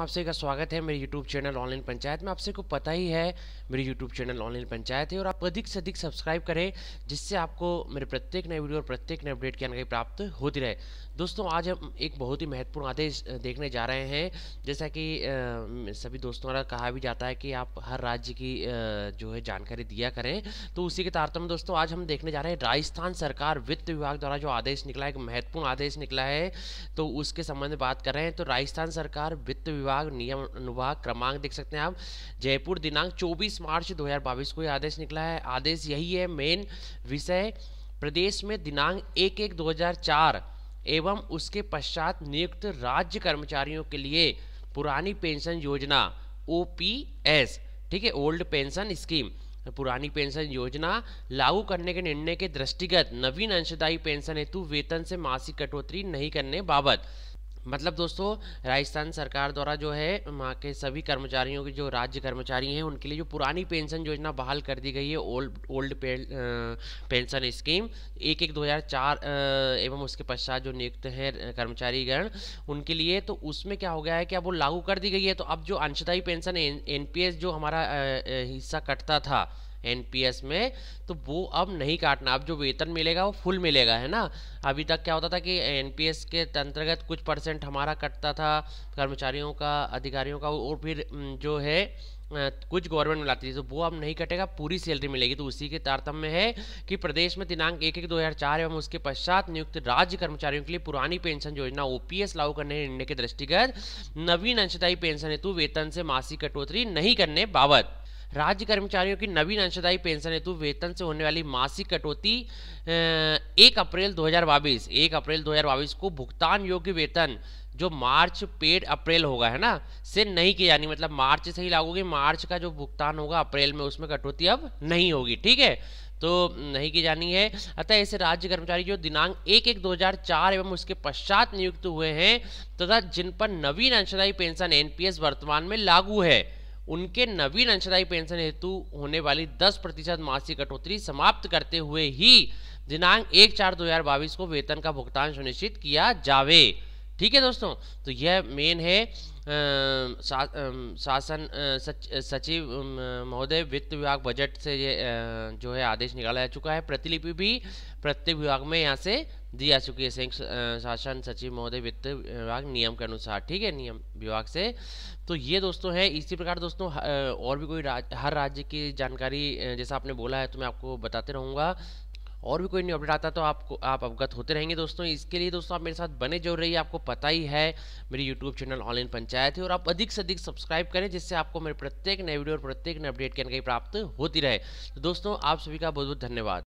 दोस्तों आप सभी का स्वागत है मेरे यूट्यूब चैनल ऑनलाइन पंचायत में आप सभी को पता ही है मेरे यूट्यूब चैनल ऑनलाइन पंचायत है और आप अधिक से अधिक सब्सक्राइब करें जिससे आपको मेरे प्रत्येक नए वीडियो और प्रत्येक नए अपडेट की जानकारी प्राप्त होती रहे दोस्तों आज हम एक बहुत ही महत्वपूर्ण आदेश देखने जा रहे हैं जैसा कि सभी दोस्तों द्वारा कहा भी जाता है कि आप हर राज्य की जो है जानकारी दिया करें तो उसी के तारतम्य दोस्तों आज हम देखने जा रहे हैं राजस्थान सरकार वित्त विभाग द्वारा जो आदेश निकला है एक महत्वपूर्ण आदेश निकला है तो उसके संबंध में बात कर रहे हैं तो राजस्थान सरकार वित्त विभाग विभाग नियम अनुभाग क्रमांक देख सकते हैं आप जयपुर दिनांक 24 मार्च 2022 को यह आदेश निकला है आदेश यही है मेन विषय प्रदेश में दिनांक एक एक दो एवं उसके पश्चात नियुक्त राज्य कर्मचारियों के लिए पुरानी पेंशन योजना ओ ठीक है ओल्ड पेंशन स्कीम पुरानी पेंशन योजना लागू करने के निर्णय के दृष्टिगत नवीन अंशदायी पेंशन हेतु वेतन से मासिक कटौती नहीं करने बाबत मतलब दोस्तों राजस्थान सरकार द्वारा जो है वहाँ के सभी कर्मचारियों के जो राज्य कर्मचारी हैं उनके लिए जो पुरानी पेंशन योजना बहाल कर दी गई है ओल्ड ओल्ड पे, पेंशन स्कीम एक एक 2004 एवं उसके पश्चात जो नियुक्त हैं कर्मचारीगण उनके लिए तो उसमें क्या हो गया है कि अब वो लागू कर दी गई है तो अब जो अंशदायी पेंशन एन जो हमारा हिस्सा कटता था एनपीएस में तो वो अब नहीं काटना अब जो वेतन मिलेगा वो फुल मिलेगा है ना अभी तक क्या होता था कि एनपीएस के अंतर्गत कुछ परसेंट हमारा कटता था कर्मचारियों का अधिकारियों का और फिर जो है कुछ गवर्नमेंट मिलाती थी तो वो अब नहीं कटेगा पूरी सैलरी मिलेगी तो उसी के तारतम्य है कि प्रदेश में दिनांक एक एक दो हज़ार चार एवं उसके पश्चात नियुक्त राज्य कर्मचारियों के लिए पुरानी पेंशन योजना एस लागू करने निर्णय के दृष्टिगत नवीन अंशदायी पेंशन हेतु वेतन से मासिक कटौती नहीं करने बाबत राज्य कर्मचारियों की नवीन अंशदायी पेंशन हेतु वेतन से होने वाली मासिक कटौती एक अप्रैल बाईस एक अप्रैल बाईस को भुगतान योग्य वेतन जो मार्च पेड अप्रैल होगा है ना से नहीं की जानी मतलब मार्च से ही लागू होगी मार्च का जो भुगतान होगा अप्रैल में उसमें कटौती अब नहीं होगी ठीक है तो नहीं की जानी है अतः ऐसे राज्य कर्मचारी जो दिनांक एक एक 2004 एवं उसके पश्चात नियुक्त हुए हैं तथा जिन पर नवीन अंशदायी पेंशन एनपीएस वर्तमान में लागू है उनके नवीन अंशदायी पेंशन हेतु होने वाली 10 प्रतिशत मासिक कटौती समाप्त करते हुए ही दिनांक एक चार दो को वेतन का भुगतान सुनिश्चित किया जावे ठीक है दोस्तों तो यह मेन है सा, शासन सच, सचिव महोदय वित्त विभाग बजट से ये जो है आदेश निकाला जा चुका है प्रतिलिपि भी प्रत्येक विभाग में यहाँ से दी जा चुकी है संयुक्त शासन सचिव महोदय वित्त विभाग नियम के अनुसार ठीक है नियम विभाग से तो ये दोस्तों है इसी प्रकार दोस्तों और भी कोई राज, हर राज्य की जानकारी जैसा आपने बोला है तो मैं आपको बताते रहूँगा और भी कोई न्यू अपडेट आता तो आपको आप अवगत होते रहेंगे दोस्तों इसके लिए दोस्तों आप मेरे साथ बने जो रही आपको पता ही है मेरी यूट्यूब चैनल ऑनलाइन पंचायत है और आप अधिक से अधिक सब्सक्राइब करें जिससे आपको मेरे प्रत्येक नए वीडियो और प्रत्येक नए अपडेट की जानकारी प्राप्त होती रहे तो दोस्तों आप सभी का बहुत बहुत धन्यवाद